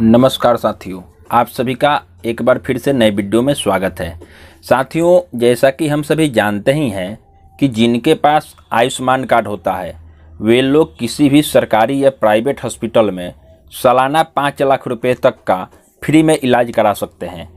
नमस्कार साथियों आप सभी का एक बार फिर से नए वीडियो में स्वागत है साथियों जैसा कि हम सभी जानते ही हैं कि जिनके पास आयुष्मान कार्ड होता है वे लोग किसी भी सरकारी या प्राइवेट हॉस्पिटल में सालाना पाँच लाख रुपए तक का फ्री में इलाज करा सकते हैं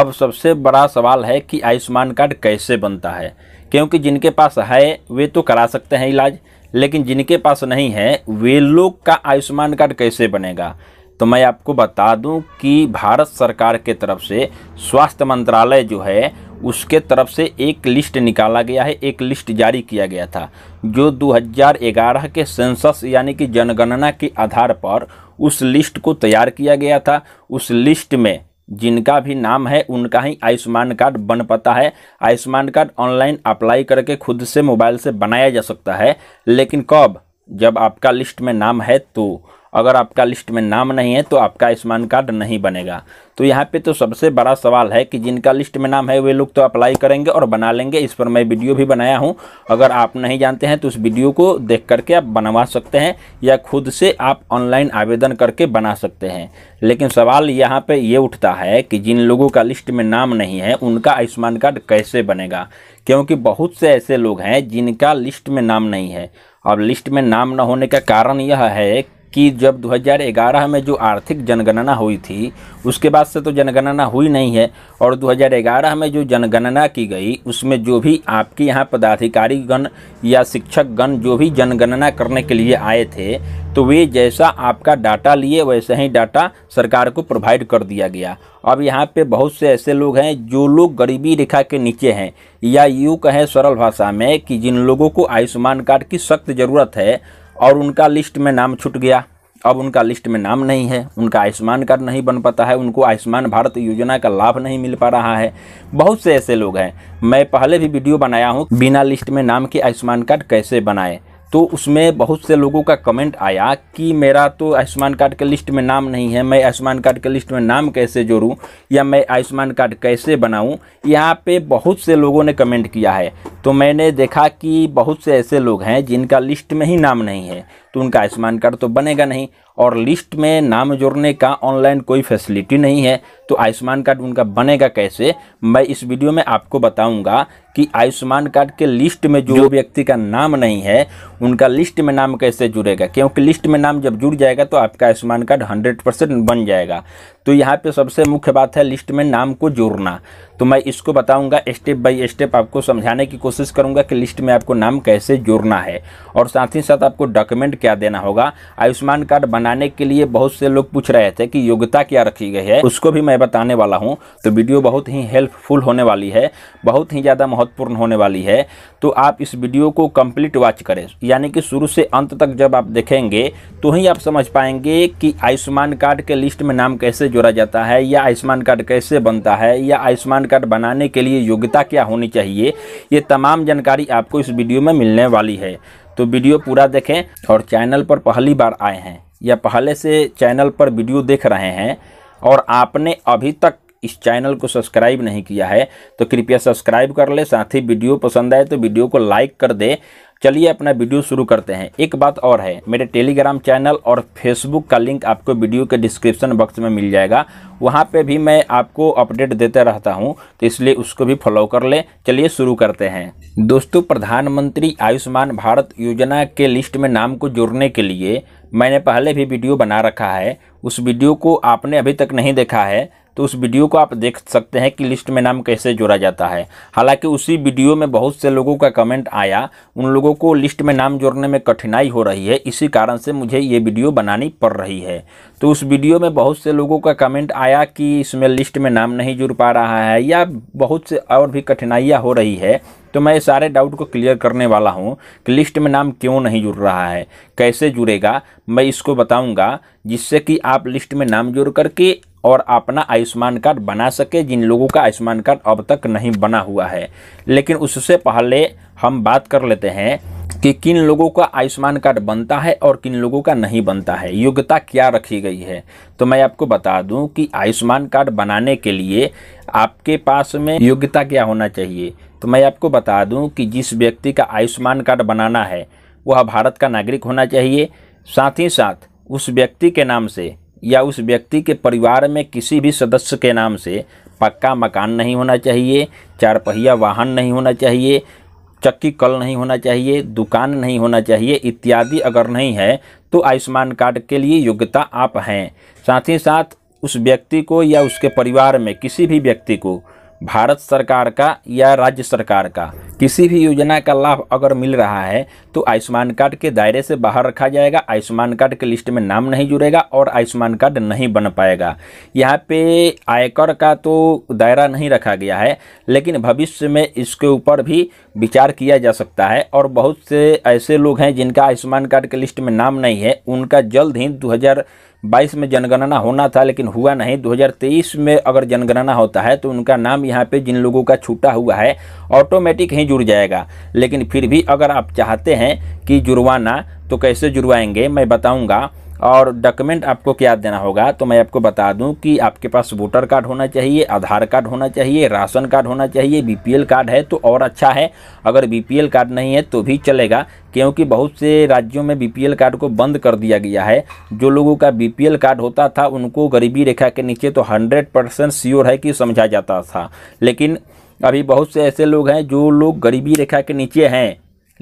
अब सबसे बड़ा सवाल है कि आयुष्मान कार्ड कैसे बनता है क्योंकि जिनके पास है वे तो करा सकते हैं इलाज लेकिन जिनके पास नहीं है वे लोग का आयुष्मान कार्ड कैसे बनेगा तो मैं आपको बता दूं कि भारत सरकार के तरफ से स्वास्थ्य मंत्रालय जो है उसके तरफ से एक लिस्ट निकाला गया है एक लिस्ट जारी किया गया था जो 2011 के सेंसस यानी कि जनगणना के आधार पर उस लिस्ट को तैयार किया गया था उस लिस्ट में जिनका भी नाम है उनका ही आयुष्मान कार्ड बन पाता है आयुष्मान कार्ड ऑनलाइन अप्लाई करके खुद से मोबाइल से बनाया जा सकता है लेकिन कब जब आपका लिस्ट में नाम है तो अगर आपका लिस्ट में नाम नहीं है तो आपका आयुष्मान कार्ड नहीं बनेगा तो यहाँ पे तो सबसे बड़ा सवाल है कि जिनका लिस्ट में नाम है वे लोग तो अप्लाई करेंगे और बना लेंगे इस पर मैं वीडियो भी बनाया हूँ अगर आप नहीं जानते हैं तो उस वीडियो को देख करके आप बनवा सकते हैं या खुद से आप ऑनलाइन आवेदन करके बना सकते हैं लेकिन सवाल यहाँ पर ये उठता है कि जिन लोगों का लिस्ट में नाम नहीं है उनका आयुष्मान कार्ड कैसे बनेगा क्योंकि बहुत से ऐसे लोग हैं जिनका लिस्ट में नाम नहीं है अब लिस्ट में नाम न होने का कारण यह है कि जब 2011 में जो आर्थिक जनगणना हुई थी उसके बाद से तो जनगणना हुई नहीं है और 2011 में जो जनगणना की गई उसमें जो भी आपके यहाँ पदाधिकारी गण या शिक्षक गण जो भी जनगणना करने के लिए आए थे तो वे जैसा आपका डाटा लिए वैसे ही डाटा सरकार को प्रोवाइड कर दिया गया अब यहाँ पे बहुत से ऐसे लोग हैं जो लोग गरीबी रेखा के नीचे हैं या यूँ कहें सरल भाषा में कि जिन लोगों को आयुष्मान कार्ड की सख्त ज़रूरत है और उनका लिस्ट में नाम छूट गया अब उनका लिस्ट में नाम नहीं है उनका आयुष्मान कार्ड नहीं बन पाता है उनको आयुष्मान भारत योजना का लाभ नहीं मिल पा रहा है बहुत से ऐसे लोग हैं मैं पहले भी वीडियो बनाया हूँ बिना लिस्ट में नाम के आयुष्मान कार्ड कैसे बनाए तो उसमें बहुत से लोगों का कमेंट आया कि मेरा तो आयुष्मान कार्ड के लिस्ट में नाम नहीं है मैं आयुष्मान कार्ड के लिस्ट में नाम कैसे जोड़ूँ या मैं आयुष्मान कार्ड कैसे बनाऊँ यहाँ पे बहुत से लोगों ने कमेंट किया है तो मैंने देखा कि बहुत से ऐसे लोग हैं जिनका लिस्ट में ही नाम नहीं है तो उनका आयुष्मान कार्ड तो बनेगा नहीं और लिस्ट में नाम जोड़ने का ऑनलाइन कोई फैसिलिटी नहीं है तो आयुष्मान कार्ड उनका बनेगा कैसे मैं इस वीडियो में आपको बताऊंगा कि आयुष्मान कार्ड के लिस्ट में जो व्यक्ति का नाम नहीं है उनका लिस्ट में नाम कैसे जुड़ेगा क्योंकि लिस्ट में नाम जब जुड़ जाएगा तो आपका आयुष्मान कार्ड हंड्रेड बन जाएगा तो यहाँ पे सबसे मुख्य बात है लिस्ट में नाम को जोड़ना तो मैं इसको बताऊंगा स्टेप बाय स्टेप आपको समझाने की कोशिश करूंगा कि लिस्ट में आपको नाम कैसे जोड़ना है और साथ ही साथ आपको डॉक्यूमेंट क्या देना होगा आयुष्मान कार्ड बनाने के लिए बहुत से लोग पूछ रहे थे कि योग्यता क्या रखी गई है उसको भी मैं बताने वाला हूँ तो वीडियो बहुत ही हेल्पफुल होने वाली है बहुत ही ज़्यादा महत्वपूर्ण होने वाली है तो आप इस वीडियो को कंप्लीट वॉच करें यानी कि शुरू से अंत तक जब आप देखेंगे तो ही आप समझ पाएंगे कि आयुष्मान कार्ड के लिस्ट में नाम कैसे जोड़ा जाता है या आयुष्मान कार्ड कैसे बनता है या आयुष्मान कार्ड बनाने के लिए योग्यता क्या होनी चाहिए ये तमाम जानकारी आपको इस वीडियो में मिलने वाली है तो वीडियो पूरा देखें और चैनल पर पहली बार आए हैं या पहले से चैनल पर वीडियो देख रहे हैं और आपने अभी तक इस चैनल को सब्सक्राइब नहीं किया है तो कृपया सब्सक्राइब कर ले साथ ही वीडियो पसंद आए तो वीडियो को लाइक कर दे चलिए अपना वीडियो शुरू करते हैं एक बात और है मेरे टेलीग्राम चैनल और फेसबुक का लिंक आपको वीडियो के डिस्क्रिप्शन बॉक्स में मिल जाएगा वहाँ पे भी मैं आपको अपडेट देते रहता हूँ तो इसलिए उसको भी फॉलो कर लें चलिए शुरू करते हैं दोस्तों प्रधानमंत्री आयुष्मान भारत योजना के लिस्ट में नाम को जोड़ने के लिए मैंने पहले भी वीडियो बना रखा है उस वीडियो को आपने अभी तक नहीं देखा है तो उस वीडियो को आप देख सकते हैं कि लिस्ट में नाम कैसे जोड़ा जाता है हालांकि उसी वीडियो में बहुत से लोगों का कमेंट आया उन लोगों को लिस्ट में नाम जोड़ने में कठिनाई हो रही है इसी कारण से मुझे ये वीडियो बनानी पड़ रही है तो उस वीडियो में बहुत से लोगों का कमेंट आया कि इसमें लिस्ट में नाम नहीं जुड़ पा रहा है या बहुत से और भी कठिनाइयाँ हो रही है तो मैं सारे डाउट को क्लियर करने वाला हूँ कि लिस्ट में नाम क्यों नहीं जुड़ रहा है कैसे जुड़ेगा मैं इसको बताऊँगा जिससे कि आप लिस्ट में नाम जोड़ करके और अपना आयुष्मान कार्ड बना सके जिन लोगों का आयुष्मान कार्ड अब तक नहीं बना हुआ है लेकिन उससे पहले हम बात कर लेते हैं कि किन लोगों का आयुष्मान कार्ड बनता है और किन लोगों का नहीं बनता है योग्यता क्या रखी गई है तो मैं आपको बता दूं कि आयुष्मान कार्ड बनाने के लिए आपके पास में योग्यता क्या होना चाहिए तो मैं आपको बता दूं कि जिस व्यक्ति का आयुष्मान कार्ड बनाना है वह भारत का नागरिक होना चाहिए साथ ही साथ उस व्यक्ति के नाम से या उस व्यक्ति के परिवार में किसी भी सदस्य के नाम से पक्का मकान नहीं होना चाहिए चार पहिया वाहन नहीं होना चाहिए चक्की कल नहीं होना चाहिए दुकान नहीं होना चाहिए इत्यादि अगर नहीं है तो आयुष्मान कार्ड के लिए योग्यता आप हैं साथ ही साथ उस व्यक्ति को या उसके परिवार में किसी भी व्यक्ति को भारत सरकार का या राज्य सरकार का किसी भी योजना का लाभ अगर मिल रहा है तो आयुष्मान कार्ड के दायरे से बाहर रखा जाएगा आयुष्मान कार्ड के लिस्ट में नाम नहीं जुड़ेगा और आयुष्मान कार्ड नहीं बन पाएगा यहाँ पे आयकर का तो दायरा नहीं रखा गया है लेकिन भविष्य में इसके ऊपर भी विचार किया जा सकता है और बहुत से ऐसे लोग हैं जिनका आयुष्मान कार्ड के लिस्ट में नाम नहीं है उनका जल्द ही दो 2022 में जनगणना होना था लेकिन हुआ नहीं 2023 में अगर जनगणना होता है तो उनका नाम यहाँ पे जिन लोगों का छूटा हुआ है ऑटोमेटिक ही जुड़ जाएगा लेकिन फिर भी अगर आप चाहते हैं कि जुड़वाना तो कैसे जुड़वाएंगे मैं बताऊँगा और डॉक्यूमेंट आपको क्या देना होगा तो मैं आपको बता दूं कि आपके पास वोटर कार्ड होना चाहिए आधार कार्ड होना चाहिए राशन कार्ड होना चाहिए बीपीएल कार्ड है तो और अच्छा है अगर बीपीएल कार्ड नहीं है तो भी चलेगा क्योंकि बहुत से राज्यों में बीपीएल कार्ड को बंद कर दिया गया है जो लोगों का बीपीएल कार्ड होता था उनको गरीबी रेखा के नीचे तो हंड्रेड परसेंट श्योर है कि समझा जाता था लेकिन अभी बहुत से ऐसे लोग हैं जो लोग गरीबी रेखा के नीचे हैं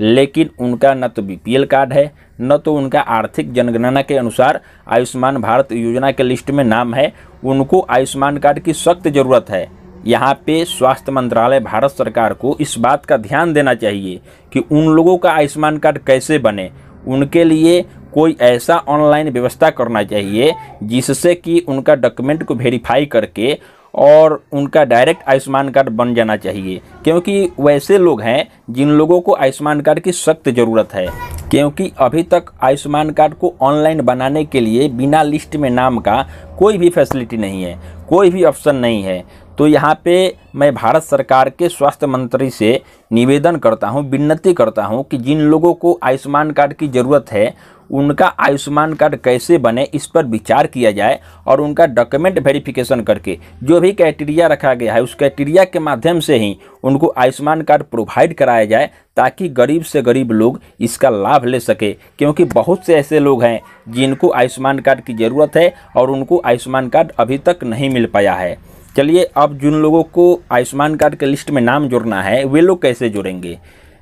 लेकिन उनका न तो बी कार्ड है न तो उनका आर्थिक जनगणना के अनुसार आयुष्मान भारत योजना के लिस्ट में नाम है उनको आयुष्मान कार्ड की सख्त ज़रूरत है यहाँ पे स्वास्थ्य मंत्रालय भारत सरकार को इस बात का ध्यान देना चाहिए कि उन लोगों का आयुष्मान कार्ड कैसे बने उनके लिए कोई ऐसा ऑनलाइन व्यवस्था करना चाहिए जिससे कि उनका डॉक्यूमेंट को वेरीफाई करके और उनका डायरेक्ट आयुष्मान कार्ड बन जाना चाहिए क्योंकि वैसे लोग हैं जिन लोगों को आयुष्मान कार्ड की सख्त ज़रूरत है क्योंकि अभी तक आयुष्मान कार्ड को ऑनलाइन बनाने के लिए बिना लिस्ट में नाम का कोई भी फैसिलिटी नहीं है कोई भी ऑप्शन नहीं है तो यहाँ पे मैं भारत सरकार के स्वास्थ्य मंत्री से निवेदन करता हूँ विनती करता हूँ कि जिन लोगों को आयुष्मान कार्ड की ज़रूरत है उनका आयुष्मान कार्ड कैसे बने इस पर विचार किया जाए और उनका डॉक्यूमेंट वेरिफिकेशन करके जो भी क्राइटेरिया रखा गया है उस क्राइटेरिया के माध्यम से ही उनको आयुष्मान कार्ड प्रोवाइड कराया जाए ताकि गरीब से गरीब लोग इसका लाभ ले सके क्योंकि बहुत से ऐसे लोग हैं जिनको आयुष्मान कार्ड की ज़रूरत है और उनको आयुष्मान कार्ड अभी तक नहीं मिल पाया है चलिए अब जिन लोगों को आयुष्मान कार्ड के लिस्ट में नाम जुड़ना है वे लोग कैसे जुड़ेंगे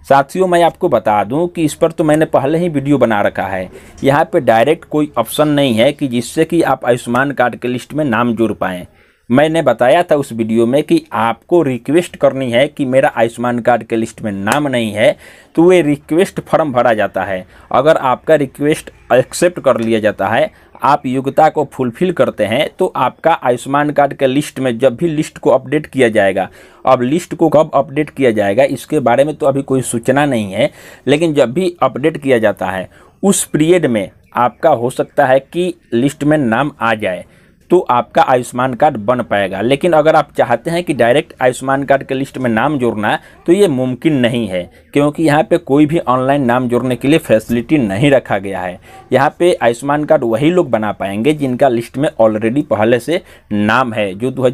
साथियों मैं आपको बता दूं कि इस पर तो मैंने पहले ही वीडियो बना रखा है यहाँ पे डायरेक्ट कोई ऑप्शन नहीं है कि जिससे कि आप आयुष्मान कार्ड के लिस्ट में नाम जुड़ पाएँ मैंने बताया था उस वीडियो में कि आपको रिक्वेस्ट करनी है कि मेरा आयुष्मान कार्ड के लिस्ट में नाम नहीं है तो वे रिक्वेस्ट फॉर्म भरा जाता है अगर आपका रिक्वेस्ट एक्सेप्ट कर लिया जाता है आप योग्यता को फुलफिल करते हैं तो आपका आयुष्मान कार्ड के लिस्ट में जब भी लिस्ट को अपडेट किया जाएगा अब लिस्ट को कब अपडेट किया जाएगा इसके बारे में तो अभी कोई सूचना नहीं है लेकिन जब भी अपडेट किया जाता है उस पीरियड में आपका हो सकता है कि लिस्ट में नाम आ जाए तो आपका आयुष्मान कार्ड बन पाएगा लेकिन अगर आप चाहते हैं कि डायरेक्ट आयुष्मान कार्ड के लिस्ट में नाम जोड़ना तो ये मुमकिन नहीं है क्योंकि यहाँ पे कोई भी ऑनलाइन नाम जोड़ने के लिए फैसिलिटी नहीं रखा गया है यहाँ पे आयुष्मान कार्ड वही लोग बना पाएंगे जिनका लिस्ट में ऑलरेडी पहले से नाम है जो दो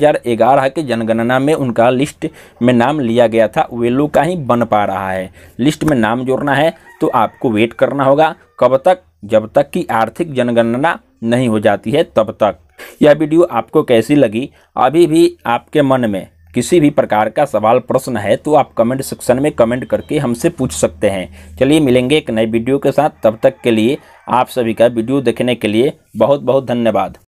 के जनगणना में उनका लिस्ट में नाम लिया गया था वे लोग का ही बन पा रहा है लिस्ट में नाम जोड़ना है तो आपको वेट करना होगा कब तक जब तक कि आर्थिक जनगणना नहीं हो जाती है तब तक यह वीडियो आपको कैसी लगी अभी भी आपके मन में किसी भी प्रकार का सवाल प्रश्न है तो आप कमेंट सेक्शन में कमेंट करके हमसे पूछ सकते हैं चलिए मिलेंगे एक नए वीडियो के साथ तब तक के लिए आप सभी का वीडियो देखने के लिए बहुत बहुत धन्यवाद